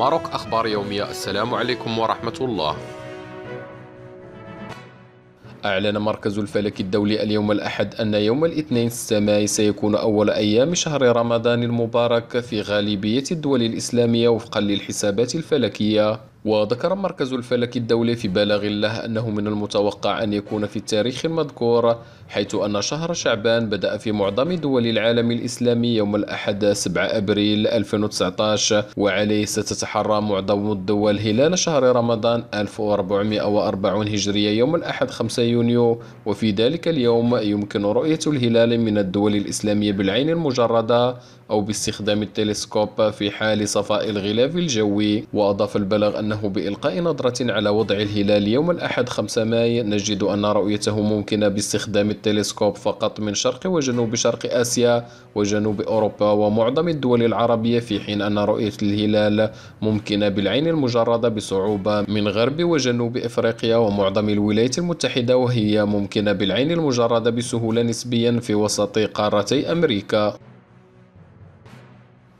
ماروك أخبار يومية السلام عليكم ورحمة الله أعلن مركز الفلك الدولي اليوم الأحد أن يوم الاثنين 6 سيكون أول أيام شهر رمضان المبارك في غالبية الدول الإسلامية وفقا للحسابات الفلكية وذكر مركز الفلك الدولي في بلاغ له أنه من المتوقع أن يكون في التاريخ المذكور حيث أن شهر شعبان بدأ في معظم دول العالم الإسلامي يوم الأحد 7 أبريل 2019 وعليه ستتحرى معظم الدول هلال شهر رمضان 1440 هجرية يوم الأحد 5 يونيو وفي ذلك اليوم يمكن رؤية الهلال من الدول الإسلامية بالعين المجردة أو باستخدام التلسكوب في حال صفاء الغلاف الجوي وأضاف البلاغ أنه بإلقاء نظرة على وضع الهلال يوم الأحد 5 ماي نجد أن رؤيته ممكنة باستخدام التلسكوب فقط من شرق وجنوب شرق آسيا وجنوب أوروبا ومعظم الدول العربية في حين أن رؤية الهلال ممكنة بالعين المجردة بصعوبة من غرب وجنوب إفريقيا ومعظم الولايات المتحدة وهي ممكنة بالعين المجردة بسهولة نسبيا في وسط قارتي أمريكا